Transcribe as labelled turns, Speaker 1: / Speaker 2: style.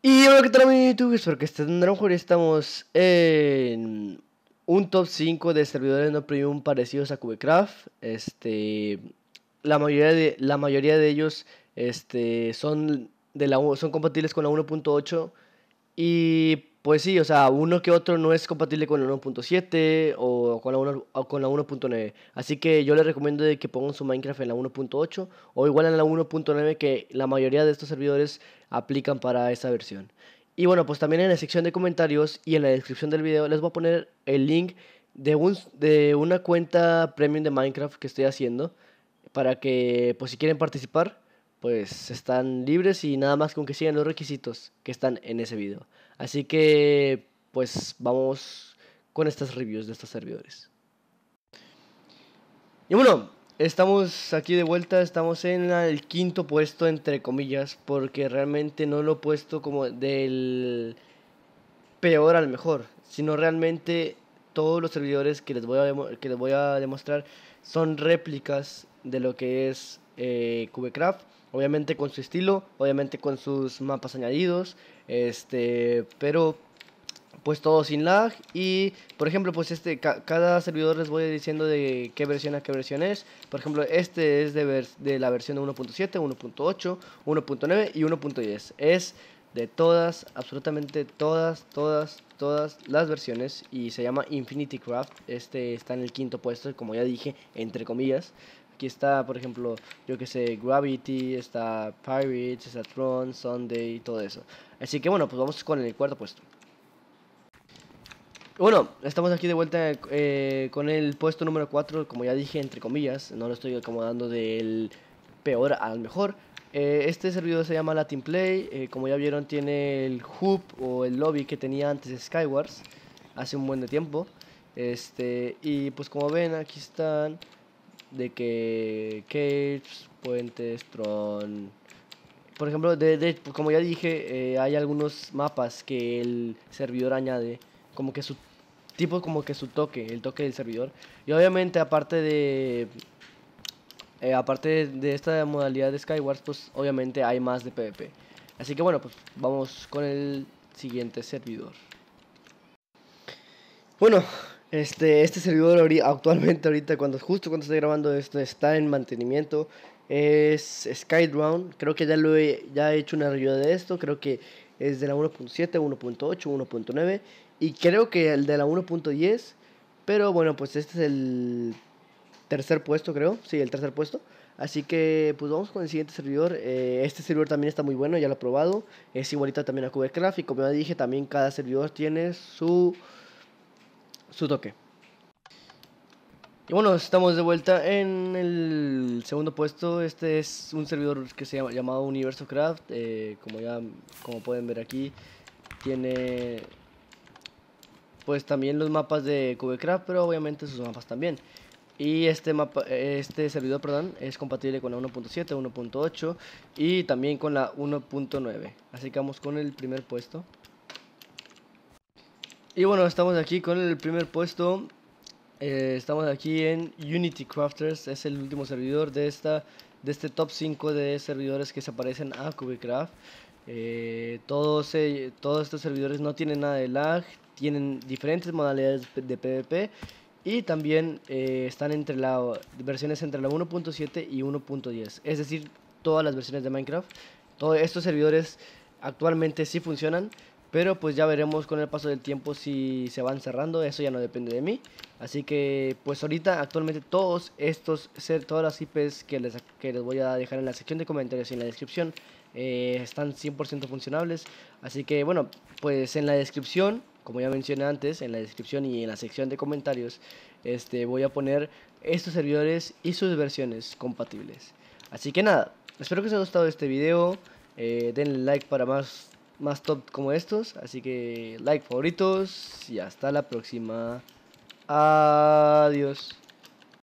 Speaker 1: Y hola, que tal amigos YouTube? Espero que estén mejor. Estamos en un top 5 de servidores no premium parecidos a Cubecraft. Este, la mayoría de, la mayoría de ellos este, son, de la, son compatibles con la 1.8 y pues sí, o sea, uno que otro no es compatible con la 1.7 o con la 1.9. Así que yo les recomiendo que pongan su Minecraft en la 1.8 o igual en la 1.9 que la mayoría de estos servidores aplican para esa versión. Y bueno, pues también en la sección de comentarios y en la descripción del video les voy a poner el link de, un, de una cuenta premium de Minecraft que estoy haciendo para que, pues si quieren participar, pues están libres y nada más con que sigan los requisitos que están en ese video. Así que pues vamos con estas reviews de estos servidores. Y bueno, estamos aquí de vuelta, estamos en el quinto puesto entre comillas, porque realmente no lo he puesto como del peor al mejor, sino realmente todos los servidores que les voy a, que les voy a demostrar son réplicas de lo que es eh, Cubecraft, obviamente con su estilo, obviamente con sus mapas añadidos, este, pero pues todo sin lag y por ejemplo pues este cada servidor les voy diciendo de qué versión a qué versión es por ejemplo este es de, la versión 1.7 1.8 1.9 y 1.10 es de todas absolutamente todas todas todas las versiones y se llama Infinity Craft este está en el quinto puesto como ya dije entre comillas Aquí está, por ejemplo, yo que sé, Gravity, está Pirates, está Tron, Sunday y todo eso. Así que bueno, pues vamos con el cuarto puesto. Bueno, estamos aquí de vuelta eh, con el puesto número 4, como ya dije, entre comillas, no lo estoy acomodando del peor al mejor. Eh, este servidor se llama Latin Play, eh, como ya vieron tiene el hub o el lobby que tenía antes Skywars hace un buen de tiempo. Este, y pues como ven aquí están de que caves, Puentes, Tron. Por ejemplo, de, como ya dije, eh, hay algunos mapas que el servidor añade, como que su tipo, como que su toque, el toque del servidor. Y obviamente, aparte de. Eh, aparte de esta modalidad de Skywars, pues obviamente hay más de PvP. Así que bueno, pues vamos con el siguiente servidor. Bueno, este, este servidor actualmente ahorita, cuando, justo cuando estoy grabando esto, está en mantenimiento. Es SkyDrown. Creo que ya, lo he, ya he hecho una review de esto. Creo que es de la 1.7, 1.8, 1.9 y creo que el de la 1.10. Pero bueno, pues este es el tercer puesto, creo. Sí, el tercer puesto. Así que pues vamos con el siguiente servidor. Eh, este servidor también está muy bueno, ya lo he probado. Es igualita también a Cubecraft y como ya dije, también cada servidor tiene su su toque. Y bueno, estamos de vuelta en el segundo puesto. Este es un servidor que se llama llamado Universo Craft. Eh, como ya como pueden ver aquí, tiene pues también los mapas de Cubecraft, pero obviamente sus mapas también. Y este mapa, este servidor, perdón, es compatible con la 1.7, 1.8 y también con la 1.9. Así que vamos con el primer puesto. Y bueno, estamos aquí con el primer puesto. Eh, estamos aquí en Unity Crafters. Es el último servidor de esta de este top 5 de servidores que se aparecen a Cubecraft. Eh, todos, eh, todos estos servidores no tienen nada de lag, tienen diferentes modalidades de PvP y también están entre la versiones entre la 1.7 y 1.10, es decir, todas las versiones de Minecraft. Todos estos servidores actualmente sí funcionan, pero pues ya veremos con el paso del tiempo si se van cerrando, eso ya no depende de mí. Así que pues ahorita actualmente todos estos, todas las IPs que les, voy a dejar en la sección de comentarios y en la descripción eh, están 100% funcionables. Así que bueno, pues en la descripción, como ya mencioné antes, en la descripción y en la sección de comentarios, este, voy a poner estos servidores y sus versiones compatibles. Así que nada, espero que os haya gustado este video, eh, denle like para más más top como estos. Así que like, favoritos y hasta la próxima. Adiós.